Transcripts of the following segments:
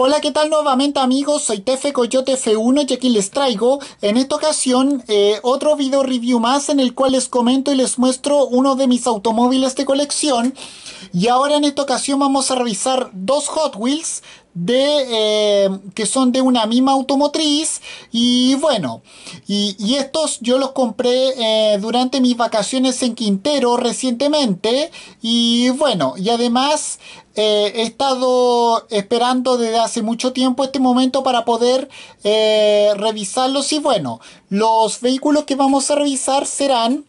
Hola, ¿qué tal nuevamente amigos? Soy Tefe Coyote F1 y aquí les traigo en esta ocasión eh, otro video review más en el cual les comento y les muestro uno de mis automóviles de colección y ahora en esta ocasión vamos a revisar dos Hot Wheels de, eh, que son de una misma automotriz y bueno y, estos yo los compré eh, durante mis vacaciones en Quintero recientemente y bueno y además eh, he estado esperando desde hace mucho tiempo este momento para poder eh, revisarlos y bueno, los vehículos que vamos a revisar serán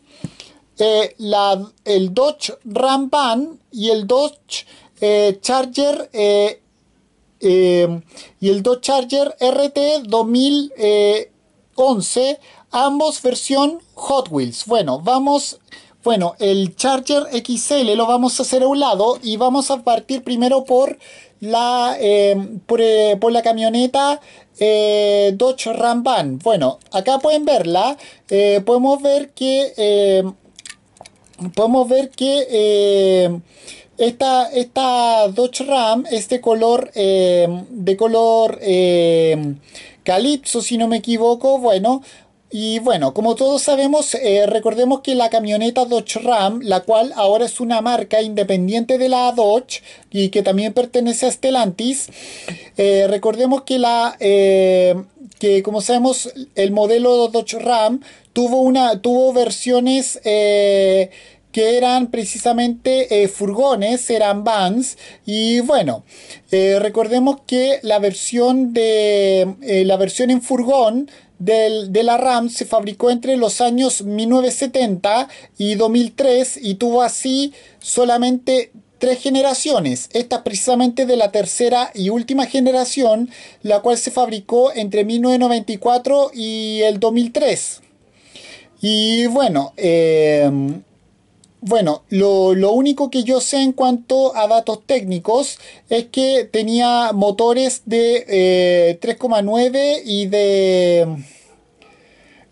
eh, el Dodge Ram Van em, y el Dodge Charger y el Dodge Charger RT 2011 ambos versión Hot Wheels. Bueno, vamos bueno, el Charger XL lo vamos a hacer a un lado y vamos a partir primero por la, eh, eh, por, la camioneta eh, Dodge Ram Van. Bueno, acá pueden verla, podemos ver que, podemos ver que esta, esta Dodge Ram es color, de color Calypso, si no me equivoco, bueno... Y bueno, como todos sabemos, eh, recordemos que la camioneta Dodge Ram, la cual ahora es una marca independiente de la Dodge y que también pertenece a Stellantis, eh, recordemos que la eh, que como sabemos el modelo Dodge Ram tuvo una tuvo versiones que eran precisamente furgones, eran vans. Y bueno, recordemos que la versión de la versión en furgón de la RAM se fabricó entre los años 1970 y 2003 y tuvo así solamente tres generaciones. Esta precisamente de la tercera y última generación, la cual se fabricó entre 1994 y el 2003. Y bueno, eh, bueno, lo, único que yo sé en cuanto a datos técnicos es que tenía motores de 3,9 eh, y de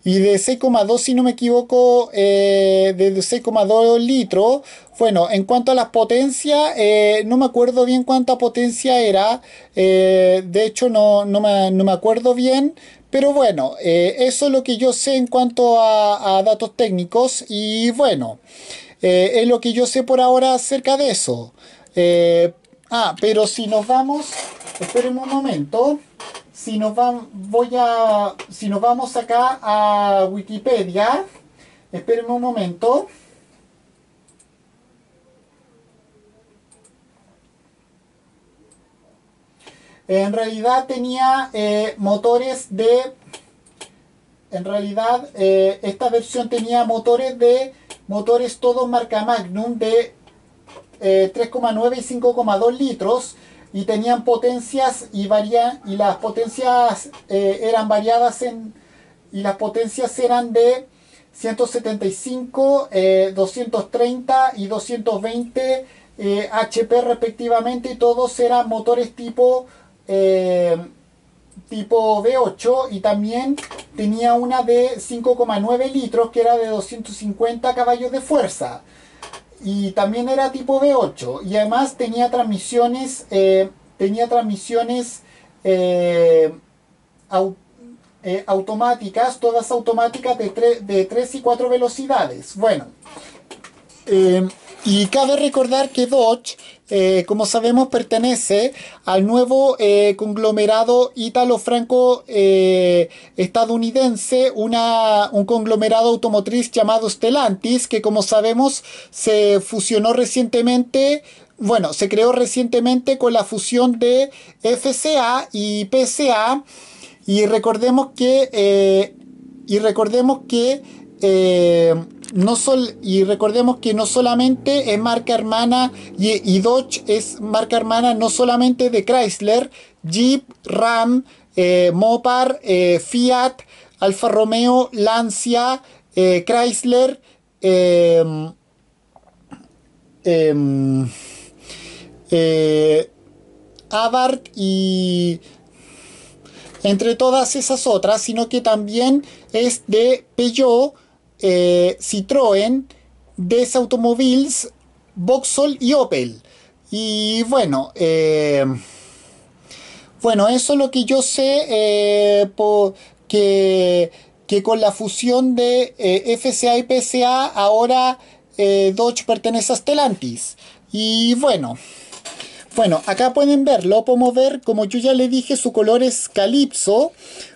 y de 6,2 si no me equivoco eh, de 6,2 litros bueno en cuanto a las potencias eh, no me acuerdo bien cuánta potencia era de hecho no, me, acuerdo bien pero bueno eso es lo que yo sé en cuanto a, a datos técnicos y bueno eh, es lo que yo sé por ahora acerca de eso. Eh, ah, pero si nos vamos, esperen un momento. Si nos, van, voy a, si nos vamos acá a Wikipedia, esperen un momento. En realidad tenía eh, motores de... En realidad esta versión tenía motores de motores todos marca Magnum de 3,9 eh, y 5,2 litros y tenían potencias y varía, y las potencias eh, eran variadas en y las potencias eran de 175, 230 y 220 eh, HP respectivamente y todos eran motores tipo tipo V8 y también tenía una de 5,9 litros que era de 250 caballos de fuerza y también era tipo V8 y además tenía transmisiones eh, tenía transmisiones eh, eh, automáticas todas automáticas de, de 3 y 4 velocidades bueno y cabe recordar que Dodge eh, como sabemos, pertenece al nuevo eh, conglomerado ítalo-franco-estadounidense, eh, un conglomerado automotriz llamado Stellantis, que como sabemos se fusionó recientemente bueno, se creó recientemente con la fusión de FCA y PCA y recordemos que y recordemos que no y recordemos que no solamente es marca hermana y, Dodge es marca hermana no solamente de Chrysler, Jeep, Ram, eh, Mopar, eh, Fiat, Alfa Romeo, Lancia, eh, Chrysler, em, em, Abarth y entre todas esas otras, sino que también es de Peugeot eh, Citroën, DS Automobiles, Vauxhall y Opel. Y bueno, eh, bueno, eso es lo que yo sé, eh, que, con la fusión de FCA y PSA ahora Dodge pertenece a Stellantis. Y bueno, bueno, acá pueden verlo, podemos ver, como yo ya le dije, su color es calipso,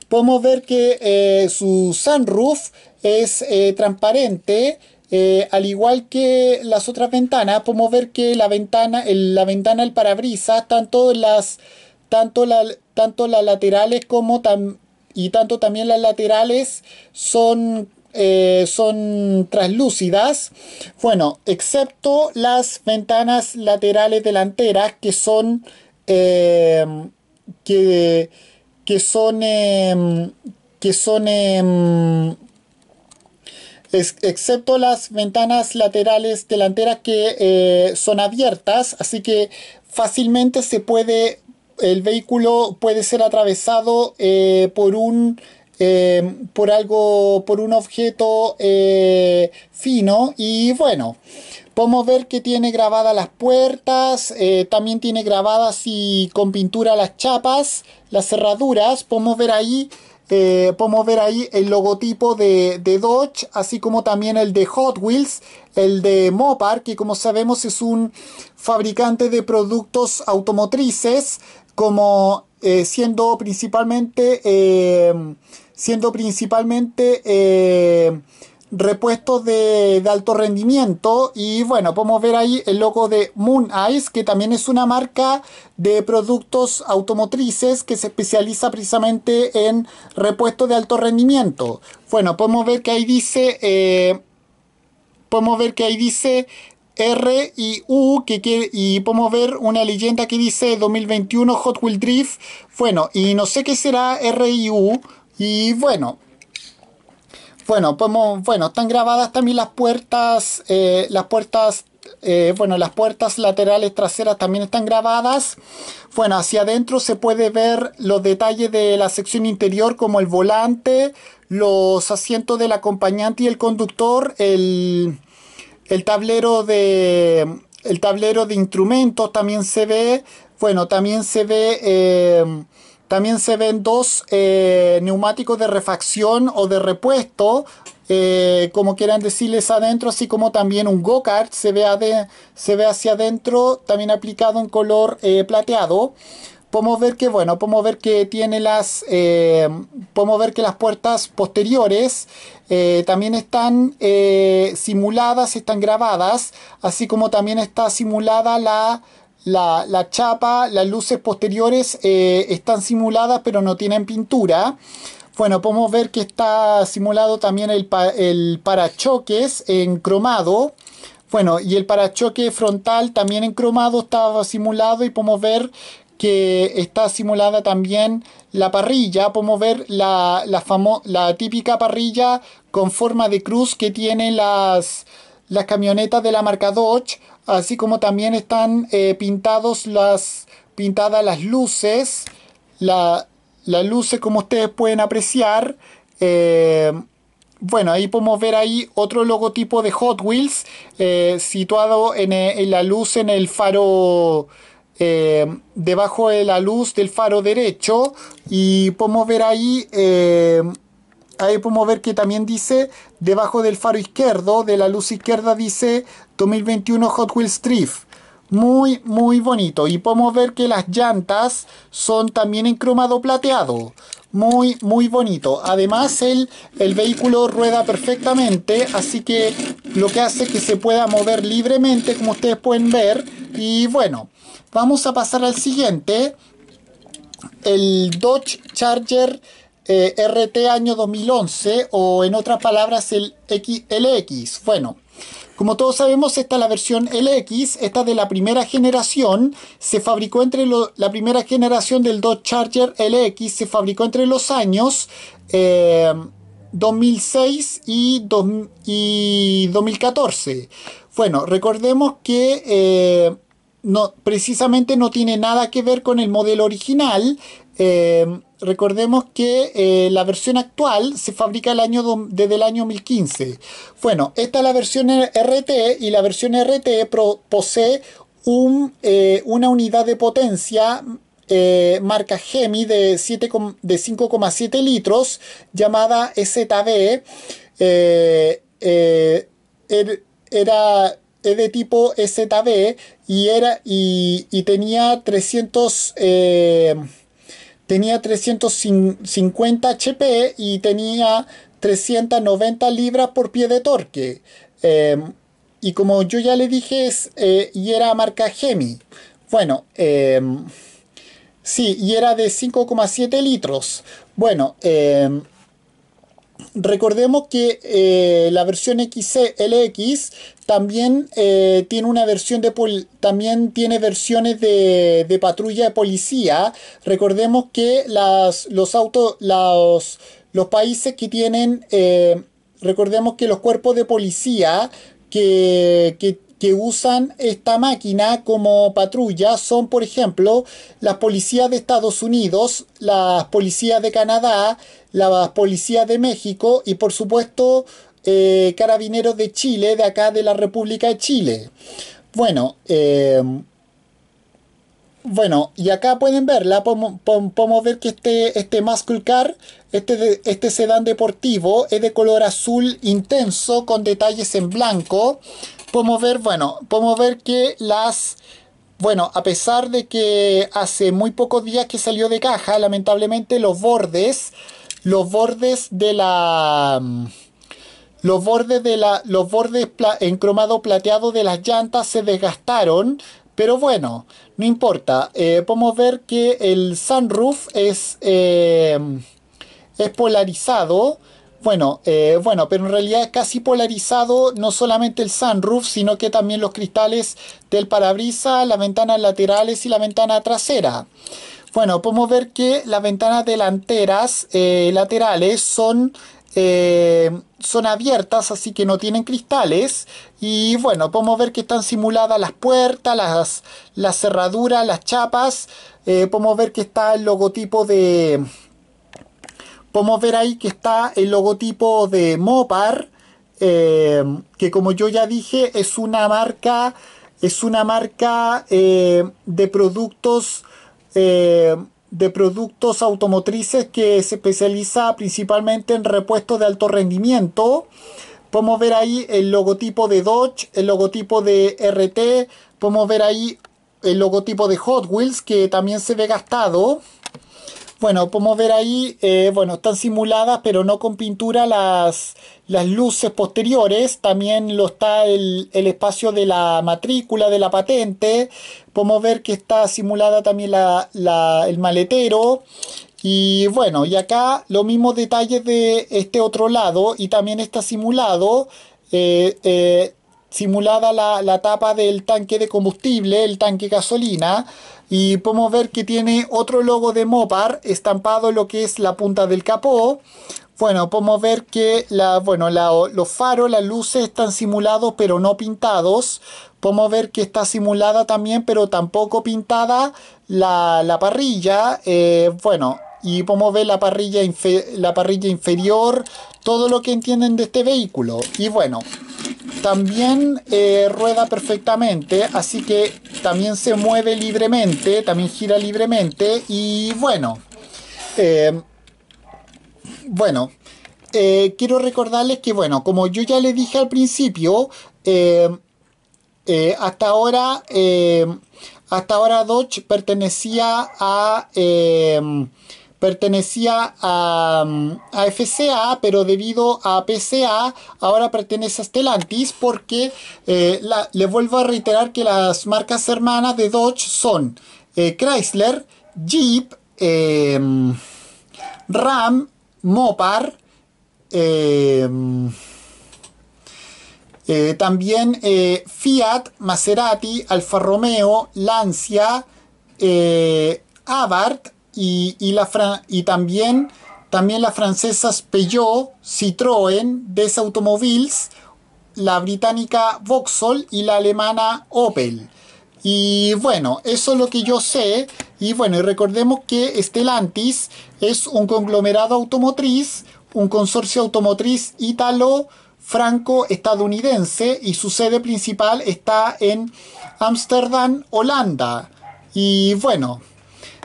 podemos ver que su sunroof es eh, transparente. Eh, al igual que las otras ventanas, podemos ver que la ventana, la ventana del parabrisas, tanto las, tanto, tanto las laterales como y tanto también las laterales son, eh, son translúcidas. Bueno, excepto las ventanas laterales delanteras que son que, que son em, que son em, excepto las ventanas laterales delanteras que eh, son abiertas, así que fácilmente se puede, el vehículo puede ser atravesado eh, por un... Em, por algo, por un objeto eh, fino y bueno, Podemos ver que tiene grabadas las puertas, también tiene grabadas y con pintura las chapas, las cerraduras. Podemos ver ahí este, podemos ver ahí el logotipo de, Dodge, así como también el de Hot Wheels, el de Mopar, que como sabemos es un fabricante de productos automotrices, como eh, siendo principalmente, eh, siendo principalmente eh, repuestos de, alto rendimiento y bueno, podemos ver ahí el logo de Moon Eyes que también es una marca de productos automotrices que se especializa precisamente en repuestos de alto rendimiento bueno, podemos ver que ahí dice eh, podemos ver que ahí dice R y U que y podemos ver una leyenda que dice 2021 Hot Wheel Drift bueno, y no sé qué será R y U y bueno, bueno, podemos, bueno, están grabadas también las puertas, eh, las puertas, eh, bueno, las puertas laterales traseras también están grabadas. Bueno, hacia adentro se puede ver los detalles de la sección interior como el volante, los asientos del acompañante y el conductor, el, tablero de el tablero de instrumentos también se ve, bueno, también se ve eh, también se ven dos eh, neumáticos de refacción o de repuesto, eh, como quieran decirles adentro, así como también un go-kart se, se, ve hacia adentro, también aplicado en color eh, plateado. Podemos ver que, bueno, podemos ver que tiene las, podemos ver que las puertas posteriores también están simuladas, están grabadas, así como también está simulada la la, chapa, las luces posteriores eh, están simuladas pero no tienen pintura. Bueno, podemos ver que está simulado también el, parachoques en cromado. Bueno, y el parachoque frontal también en cromado está simulado y podemos ver que está simulada también la parrilla. Podemos ver la, la típica parrilla con forma de cruz que tiene las, las camionetas de la marca Dodge, así como también están eh, pintados las, pintadas las luces, la, las luces como ustedes pueden apreciar. Eh, bueno, ahí podemos ver ahí otro logotipo de Hot Wheels eh, situado en, la luz, en el faro, debajo de la luz del faro derecho. Y podemos ver ahí ahí podemos ver que también dice, debajo del faro izquierdo, de la luz izquierda dice 2021 Hot Wheels Drift. Muy, muy bonito. Y podemos ver que las llantas son también en cromado plateado. Muy, muy bonito. Además, el, el vehículo rueda perfectamente, así que lo que hace que se pueda mover libremente, como ustedes pueden ver. Y bueno, vamos a pasar al siguiente. El Dodge Charger eh, RT año 2011 o en otras palabras el X, LX. Bueno, como todos sabemos, esta es la versión LX, esta de la primera generación, se fabricó entre la primera generación del Dodge Charger LX, se fabricó entre los años 2006 eh, y, y, 2014. Bueno, recordemos que eh, no, precisamente no tiene nada que ver con el modelo original. Recordemos que eh, la versión actual se fabrica el año desde el año 2015. Bueno, esta es la versión RT y la versión RT posee eh, una unidad de potencia eh, marca Gemi de, 5,7 litros llamada STB. Er, era de tipo ZB y tenía 300 tenía 350 HP y tenía 390 libras por pie de torque. Em, y como yo ya le dije, es, eh, y era marca Gemi. Bueno, em, sí, y era de 5,7 litros. Bueno, eh, Recordemos que eh, la versión XLX también eh, tiene una versión de pol también tiene versiones de, de, patrulla de policía. Recordemos que las, los autos, los, los países que tienen, eh, recordemos que los cuerpos de policía que, que, que usan esta máquina como patrulla son, por ejemplo, las policías de Estados Unidos, las policías de Canadá, las policías de México y, por supuesto, eh, carabineros de Chile, de acá de la República de Chile. Bueno, eh, bueno, y acá pueden verla, podemos, ver que este, este Muscle Car, este, este sedán deportivo, es de color azul intenso con detalles en blanco. Podemos ver, bueno, podemos ver que las... Bueno, a pesar de que hace muy pocos días que salió de caja, lamentablemente los bordes, los bordes de la... Los bordes, de la, los bordes en cromado plateado de las llantas se desgastaron, pero bueno, no importa. Eh, podemos ver que el sunroof es, eh, polarizado. Bueno, eh, bueno, pero en realidad es casi polarizado no solamente el sunroof, sino que también los cristales del parabrisas, las ventanas laterales y la ventana trasera. Bueno, podemos ver que las ventanas delanteras laterales son eh, son abiertas, así que no tienen cristales. Y bueno, podemos ver que están simuladas las puertas, las, las cerraduras, las chapas. Eh, podemos ver que está el logotipo de... Podemos ver ahí que está el logotipo de Mopar, eh, que como yo ya dije, es una marca, es una marca de productos de productos automotrices que se especializa principalmente en repuestos de alto rendimiento. Podemos ver ahí el logotipo de Dodge, el logotipo de RT, podemos ver ahí el logotipo de Hot Wheels que también se ve gastado. Bueno, podemos ver ahí, eh, bueno, están simuladas, pero no con pintura, las, luces posteriores. También lo está el, espacio de la matrícula, de la patente. Podemos ver que está simulada también el maletero. Y bueno, y acá los mismos detalles de este otro lado. Y también está simulado. Eh, eh, simulada la, la tapa del tanque de combustible, el tanque gasolina y podemos ver que tiene otro logo de Mopar estampado lo que es la punta del capó bueno, podemos ver que la, bueno, los faros, las luces están simulados pero no pintados. Podemos ver que está simulada también pero tampoco pintada la, la parrilla. Eh, bueno, y podemos ver la parrilla, la parrilla inferior, todo lo que entienden de este vehículo. Y bueno, también eh, rueda perfectamente, así que también se mueve libremente, también gira libremente y bueno, eh, bueno, eh, quiero recordarles que bueno, como yo ya les dije al principio, hasta ahora, hasta ahora Dodge pertenecía a pertenecía a, FCA, mm, pero debido a PCA ahora pertenece a Stellantis porque eh, le vuelvo a reiterar que las marcas hermanas de Dodge son eh, Chrysler, Jeep, em, Ram, Mopar, em, eh, también Fiat, Maserati, Alfa Romeo, Lancia, Abarth, y, la y también, también las francesas Peugeot, Citroën, Des Automobiles, la británica Vauxhall y la alemana Opel. Y bueno, eso es lo que yo sé. Y bueno, recordemos que Stellantis es un conglomerado automotriz, un consorcio automotriz italo franco-estadounidense y su sede principal está en Ámsterdam, Holanda. Y bueno,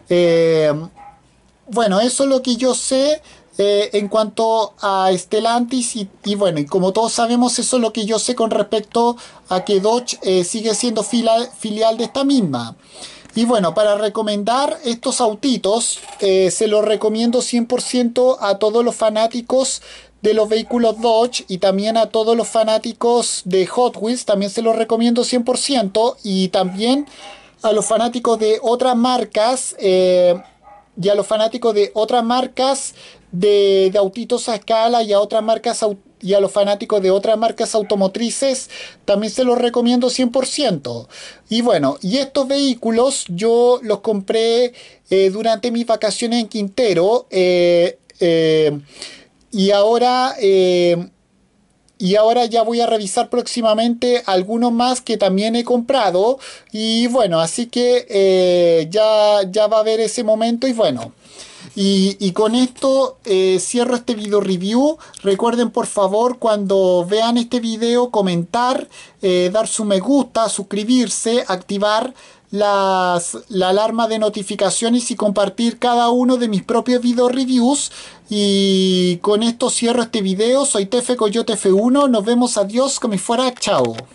eh, bueno, eso es lo que yo sé. Eh, en cuanto a Stellantis y, bueno, y como todos sabemos eso es lo que yo sé con respecto a que Dodge eh, sigue siendo filial de esta misma. Y bueno, para recomendar estos autitos, se los recomiendo 100% a todos los fanáticos de los vehículos Dodge y también a todos los fanáticos de Hot Wheels, también se los recomiendo 100% y también a los fanáticos de otras marcas eh, y a los fanáticos de otras marcas de, de autitos a escala y a otras marcas y a los fanáticos de otras marcas automotrices también se los recomiendo 100%. Y bueno, y estos vehículos yo los compré eh, durante mis vacaciones en Quintero eh, y ahora... Y ahora ya voy a revisar próximamente algunos más que también he comprado. Y bueno, así que eh, ya, ya va a haber ese momento y bueno. Y, con esto eh, cierro este video review. Recuerden por favor cuando vean este video comentar, eh, dar su me gusta, suscribirse, activar las, la alarma de notificaciones y compartir cada uno de mis propios video reviews. Y con esto cierro este video. Soy Tefe Coyote F1. Nos vemos. Adiós. Como fuera. Chao.